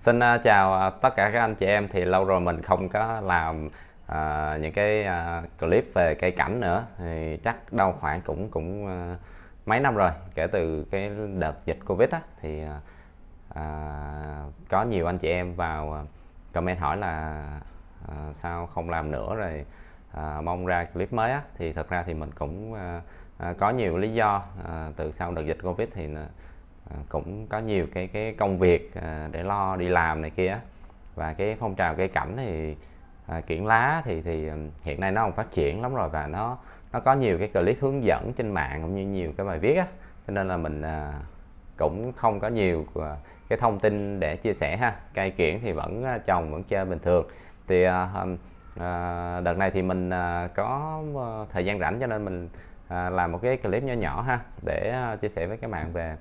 xin à, chào à, tất cả các anh chị em thì lâu rồi mình không có làm à, những cái à, clip về cây cảnh nữa thì chắc đâu khoảng cũng cũng à, mấy năm rồi kể từ cái đợt dịch covid á thì à, à có nhiều anh chị em vào comment hỏi là à, sao không làm nữa rồi à, mong ra clip mới á thì thật ra thì mình cũng à, à, có nhiều lý do à, từ sau đợt dịch covid thì À, cũng có nhiều cái cái công việc à, để lo đi làm này kia và cái phong trào cây cảnh thì à, kiển lá thì thì hiện nay nó còn phát triển lắm rồi và nó nó có nhiều cái clip hướng dẫn trên mạng cũng như nhiều cái bài viết á cho nên là mình à, cũng không có nhiều à, cái thông tin để chia sẻ ha cây kiển thì vẫn trồng vẫn chơi bình thường thì à, à, đợt này thì mình à, có thời gian rảnh cho nên mình à, làm một cái clip nhỏ nhỏ ha để à, chia sẻ với các bạn về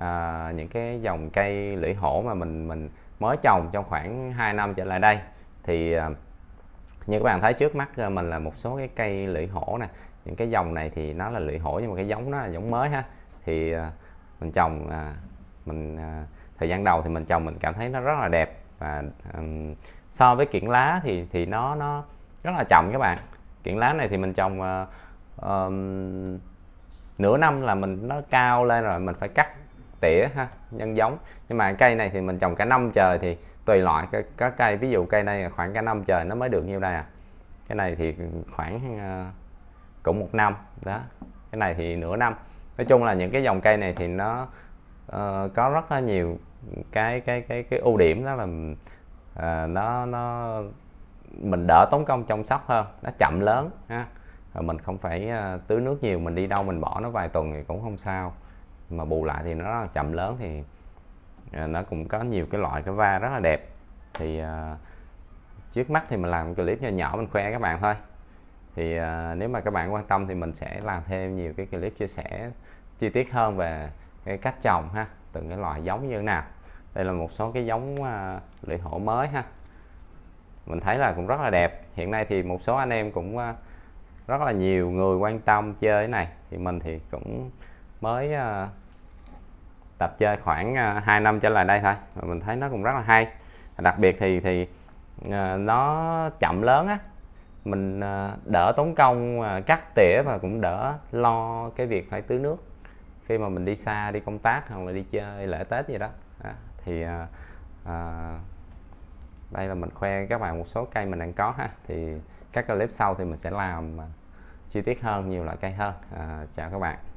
à, những cái dòng cây lưỡi hổ mà mình mình mới trồng trong khoảng 2 năm trở lại đây thì à, như các bạn thấy trước mắt à, mình là một số cái cây lưỡi hổ nè những cái dòng này thì nó là lưỡi hổ nhưng mà cái giống nó là giống mới ha thì à, mình trồng à, mình à, thời gian đầu thì mình trồng mình cảm thấy nó rất là đẹp và um, so với kiển lá thì thì nó nó rất là chậm các bạn kiển lá này thì mình trồng uh, um, nửa năm là mình nó cao lên rồi mình phải cắt tỉa ha nhân giống nhưng mà cây này thì mình trồng cả năm trời thì tùy loại các có cây ví dụ cây này khoảng cả năm trời nó mới được nhiêu đây à cái này thì khoảng ờ, cũng một năm đó cái này thì nửa năm nói chung là những cái dòng cây này thì nó uh, có rất là nhiều cái cái cái cái ưu điểm đó là uh, nó nó mình đỡ tốn công chăm sóc hơn nó chậm lớn ha rồi mình không phải uh, tưới nước nhiều mình đi đâu mình bỏ nó vài tuần thì cũng không sao mà bù lại thì nó chậm lớn thì à, nó cũng có nhiều cái loại cái va rất là đẹp thì uh, trước mắt thì mình làm clip nhỏ nhỏ mình khoe các bạn thôi thì uh, nếu mà các bạn quan tâm thì mình sẽ làm thêm nhiều cái clip chia sẻ chi tiết hơn về cái cách trồng ha từng cái loại giống như thế nào đây là một số cái giống uh, lưỡi hổ mới ha mình thấy là cũng rất là đẹp hiện nay thì một số anh em cũng uh, rất là nhiều người quan tâm chơi cái này thì mình thì cũng mới à, tập chơi khoảng 2 à, năm trở lại đây thôi mình thấy nó cũng rất là hay đặc biệt thì thì à, nó chậm lớn á mình đỡ tốn công cắt tỉa và cũng đỡ lo cái việc phải tưới nước khi mà mình đi xa đi công tác hoặc là đi chơi lễ tết gì đó thì à, đây là mình khoe các bạn một số cây mình đang có ha thì các clip sau thì mình sẽ làm chi tiết hơn nhiều loại cây hơn à, chào các bạn